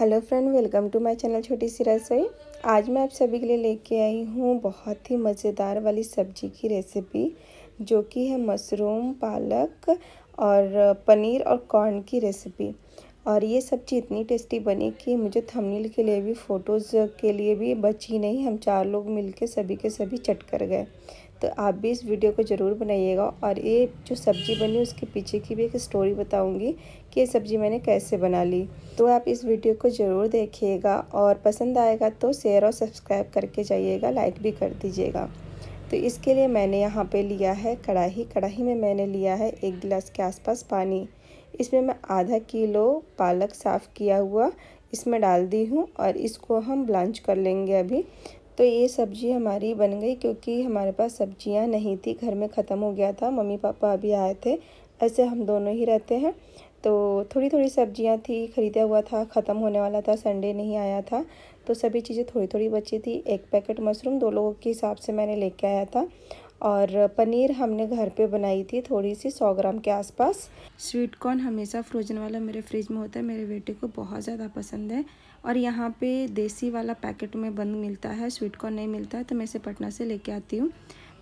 hello friend welcome to my channel छोटी सी रसोई आज मैं आप सभी के लिए लेके आई हूँ बहुत ही मज़ेदार वाली सब्जी की रेसिपी जो कि है मशरूम पालक और पनीर और कॉर्न की रेसिपी और ये सब्जी इतनी टेस्टी बनी कि मुझे थंबनेल के लिए भी फ़ोटोज़ के लिए भी बची नहीं हम चार लोग मिलके सभी के सभी चट कर गए तो आप भी इस वीडियो को ज़रूर बनाइएगा और ये जो सब्ज़ी बनी उसके पीछे की भी एक स्टोरी बताऊंगी कि ये सब्ज़ी मैंने कैसे बना ली तो आप इस वीडियो को ज़रूर देखिएगा और पसंद आएगा तो शेयर और सब्सक्राइब करके जाइएगा लाइक भी कर दीजिएगा तो इसके लिए मैंने यहाँ पे लिया है कढ़ाई कढ़ाही में मैंने लिया है एक गिलास के आसपास पानी इसमें मैं आधा किलो पालक साफ़ किया हुआ इसमें डाल दी हूँ और इसको हम ब्लांच कर लेंगे अभी तो ये सब्ज़ी हमारी बन गई क्योंकि हमारे पास सब्जियां नहीं थी घर में ख़त्म हो गया था मम्मी पापा अभी आए थे ऐसे हम दोनों ही रहते हैं तो थोड़ी थोड़ी सब्जियां थी ख़रीदा हुआ था ख़त्म होने वाला था संडे नहीं आया था तो सभी चीज़ें थोड़ी थोड़ी बची थी एक पैकेट मशरूम दो लोगों के हिसाब से मैंने लेके आया था और पनीर हमने घर पे बनाई थी थोड़ी सी सौ ग्राम के आसपास स्वीट कॉर्न हमेशा फ्रोजन वाला मेरे फ्रिज में होता है मेरे बेटे को बहुत ज़्यादा पसंद है और यहाँ पे देसी वाला पैकेट में बंद मिलता है स्वीट कॉर्न नहीं मिलता है तो मैं इसे पटना से लेके आती हूँ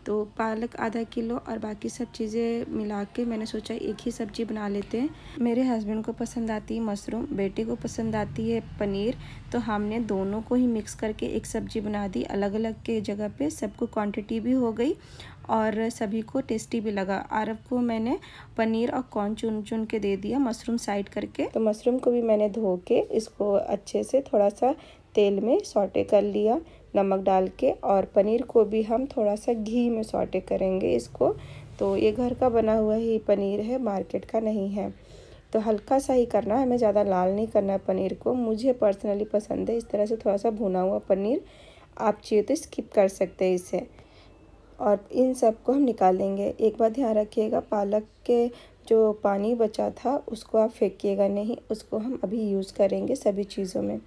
तो पालक आधा किलो और बाकी सब चीज़ें मिला के मैंने सोचा एक ही सब्ज़ी बना लेते हैं मेरे हस्बैंड को पसंद आती है मशरूम बेटे को पसंद आती है पनीर तो हमने दोनों को ही मिक्स करके एक सब्ज़ी बना दी अलग अलग के जगह पे सबको क्वांटिटी भी हो गई और सभी को टेस्टी भी लगा अरब को मैंने पनीर और कॉर्न चुन चुन के दे दिया मशरूम साइड करके तो मशरूम को भी मैंने धो के इसको अच्छे से थोड़ा सा तेल में सॉटे कर लिया नमक डाल के और पनीर को भी हम थोड़ा सा घी में सॉटे करेंगे इसको तो ये घर का बना हुआ ही पनीर है मार्केट का नहीं है तो हल्का सा ही करना है हमें ज़्यादा लाल नहीं करना है पनीर को मुझे पर्सनली पसंद है इस तरह से थोड़ा सा भुना हुआ पनीर आप चाहिए तो स्किप कर सकते हैं इसे और इन सब को हम निकालेंगे एक बार ध्यान रखिएगा पालक के जो पानी बचा था उसको आप फेंकिएगा नहीं उसको हम अभी यूज़ करेंगे सभी चीज़ों में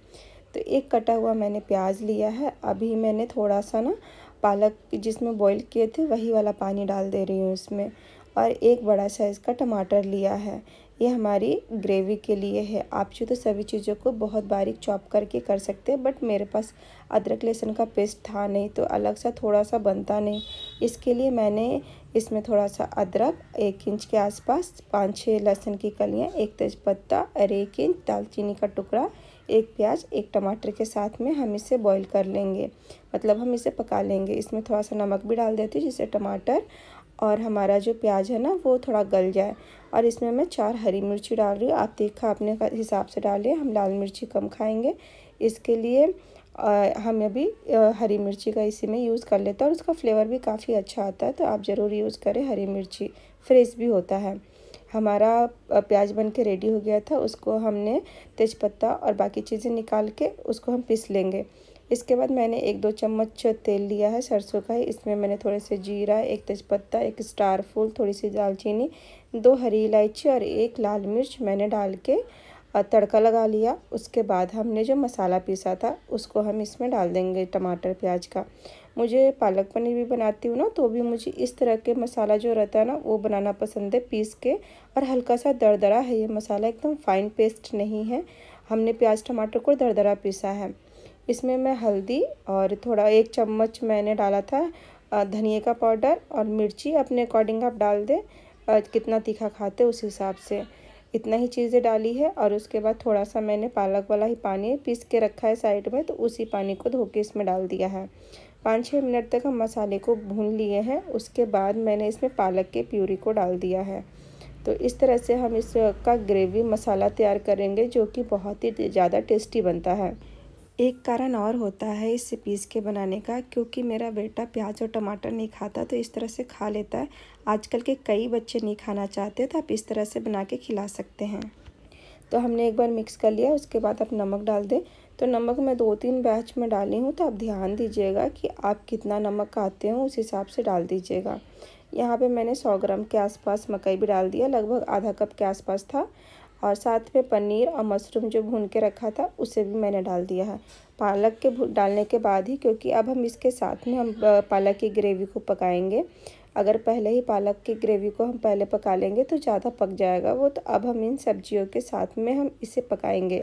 तो एक कटा हुआ मैंने प्याज लिया है अभी मैंने थोड़ा सा ना पालक जिसमें बॉईल किए थे वही वाला पानी डाल दे रही हूँ इसमें और एक बड़ा साइज़ का टमाटर लिया है ये हमारी ग्रेवी के लिए है आप जो तो सभी चीज़ों को बहुत बारीक चॉप करके कर सकते हैं बट मेरे पास अदरक लहसुन का पेस्ट था नहीं तो अलग सा थोड़ा सा बनता नहीं इसके लिए मैंने इसमें थोड़ा सा अदरक एक इंच के आसपास पाँच छः लहसुन की कलियाँ एक तेज़पत्ता और एक इंच दालचीनी का टुकड़ा एक प्याज एक टमाटर के साथ में हम इसे बॉईल कर लेंगे मतलब हम इसे पका लेंगे इसमें थोड़ा सा नमक भी डाल देते हैं जिससे टमाटर और हमारा जो प्याज है ना वो थोड़ा गल जाए और इसमें मैं चार हरी मिर्ची डाल रही हूँ आप देखा अपने हिसाब से डालिए हम लाल मिर्ची कम खाएंगे इसके लिए हम अभी हरी मिर्ची का इसी में यूज़ कर लेते हैं और उसका फ्लेवर भी काफ़ी अच्छा आता है तो आप ज़रूर यूज़ करें हरी मिर्ची फ्रेश भी होता है हमारा प्याज बन के रेडी हो गया था उसको हमने तेज़पत्ता और बाकी चीज़ें निकाल के उसको हम पीस लेंगे इसके बाद मैंने एक दो चम्मच तेल लिया है सरसों का इसमें मैंने थोड़े से जीरा एक तेज़पत्ता एक स्टार फूल थोड़ी सी दालचीनी दो हरी इलायची और एक लाल मिर्च मैंने डाल के तड़का लगा लिया उसके बाद हमने जो मसाला पीसा था उसको हम इसमें डाल देंगे टमाटर प्याज का मुझे पालक पनीर भी बनाती हूँ ना तो भी मुझे इस तरह के मसाला जो रहता है ना वो बनाना पसंद है पीस के और हल्का सा दरदरा है ये मसाला एकदम फाइन पेस्ट नहीं है हमने प्याज टमाटर को दरदरा पीसा है इसमें मैं हल्दी और थोड़ा एक चम्मच मैंने डाला था धनिए का पाउडर और मिर्ची अपने अकॉर्डिंग आप डाल दें कितना तीखा खाते उस हिसाब से इतना ही चीज़ें डाली है और उसके बाद थोड़ा सा मैंने पालक वाला ही पानी पीस के रखा है साइड में तो उसी पानी को धो के इसमें डाल दिया है पाँच छः मिनट तक हम मसाले को भून लिए हैं उसके बाद मैंने इसमें पालक के प्यूरी को डाल दिया है तो इस तरह से हम इसका ग्रेवी मसाला तैयार करेंगे जो कि बहुत ही ज़्यादा टेस्टी बनता है एक कारण और होता है इससे पीस के बनाने का क्योंकि मेरा बेटा प्याज और टमाटर नहीं खाता तो इस तरह से खा लेता है आजकल के कई बच्चे नहीं खाना चाहते तो आप इस तरह से बना के खिला सकते हैं तो हमने एक बार मिक्स कर लिया उसके बाद आप नमक डाल दें तो नमक मैं दो तीन बैच में डाली हूँ तो आप ध्यान दीजिएगा कि आप कितना नमक खाते हो उस हिसाब से डाल दीजिएगा यहाँ पे मैंने 100 ग्राम के आसपास मकई भी डाल दिया लगभग आधा कप के आसपास था और साथ में पनीर और मशरूम जो भून के रखा था उसे भी मैंने डाल दिया है पालक के डालने के बाद ही क्योंकि अब हम इसके साथ में हम पालक की ग्रेवी को पकाएंगे अगर पहले ही पालक की ग्रेवी को हम पहले पका लेंगे तो ज़्यादा पक जाएगा वो तो अब हम इन सब्जियों के साथ में हम इसे पकाएंगे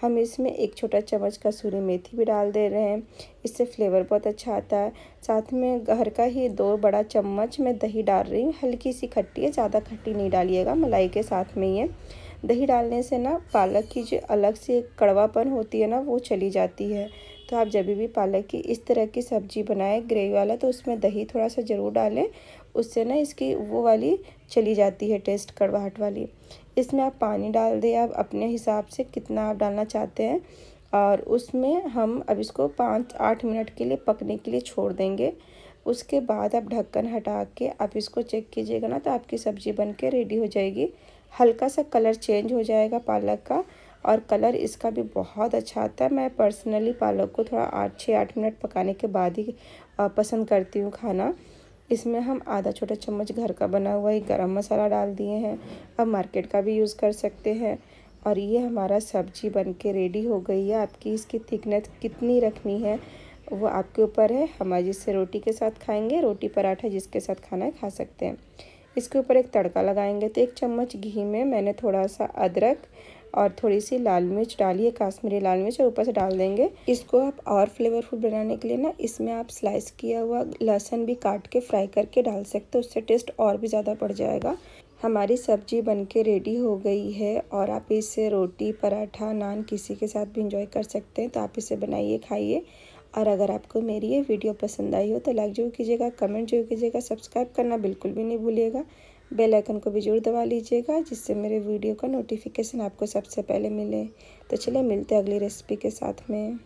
हम इसमें एक छोटा चम्मच कसूरी मेथी भी डाल दे रहे हैं इससे फ्लेवर बहुत अच्छा आता है साथ में घर का ही दो बड़ा चम्मच मैं दही डाल रही हूँ हल्की सी खट्टी है ज़्यादा खट्टी नहीं डालिएगा मलाई के साथ में ही दही डालने से ना पालक की जो अलग से कड़वापन होती है ना वो चली जाती है तो आप जब भी पालक की इस तरह की सब्ज़ी बनाएं ग्रेवी वाला तो उसमें दही थोड़ा सा ज़रूर डालें उससे ना इसकी वो वाली चली जाती है टेस्ट कड़वाहट वाली इसमें आप पानी डाल दें आप अपने हिसाब से कितना आप डालना चाहते हैं और उसमें हम अब इसको पाँच आठ मिनट के लिए पकने के लिए छोड़ देंगे उसके बाद आप ढक्कन हटा के आप इसको चेक कीजिएगा ना तो आपकी सब्ज़ी बन के रेडी हो जाएगी हल्का सा कलर चेंज हो जाएगा पालक का और कलर इसका भी बहुत अच्छा आता है मैं पर्सनली पालक को थोड़ा आठ छः आठ मिनट पकाने के बाद ही पसंद करती हूँ खाना इसमें हम आधा छोटा चम्मच घर का बना हुआ ही गरम मसाला डाल दिए हैं अब मार्केट का भी यूज़ कर सकते हैं और ये हमारा सब्जी बन के रेडी हो गई है आपकी इसकी थिकनेस कितनी रखनी है वो आपके ऊपर है हम आज इससे रोटी के साथ खाएंगे रोटी पराठा जिसके साथ खाना है खा सकते हैं इसके ऊपर एक तड़का लगाएंगे तो एक चम्मच घी में मैंने थोड़ा सा अदरक और थोड़ी सी लाल मिर्च डाली है काश्मीरी लाल मिर्च और ऊपर से डाल देंगे इसको आप और फ्लेवरफुल बनाने के लिए ना इसमें आप स्लाइस किया हुआ लहसन भी काट के फ्राई करके डाल सकते हो उससे टेस्ट और भी ज़्यादा बढ़ जाएगा हमारी सब्जी बनके रेडी हो गई है और आप इसे रोटी पराठा नान किसी के साथ भी इंजॉय कर सकते हैं तो आप इसे बनाइए खाइए और अगर आपको मेरी ये वीडियो पसंद आई हो तो लाइक जरूर कीजिएगा कमेंट जरूर कीजिएगा सब्सक्राइब करना बिल्कुल भी नहीं भूलिएगा बेल आइकन को भी जरूर दबा लीजिएगा जिससे मेरे वीडियो का नोटिफिकेशन आपको सबसे पहले मिले तो चलिए मिलते हैं अगली रेसिपी के साथ में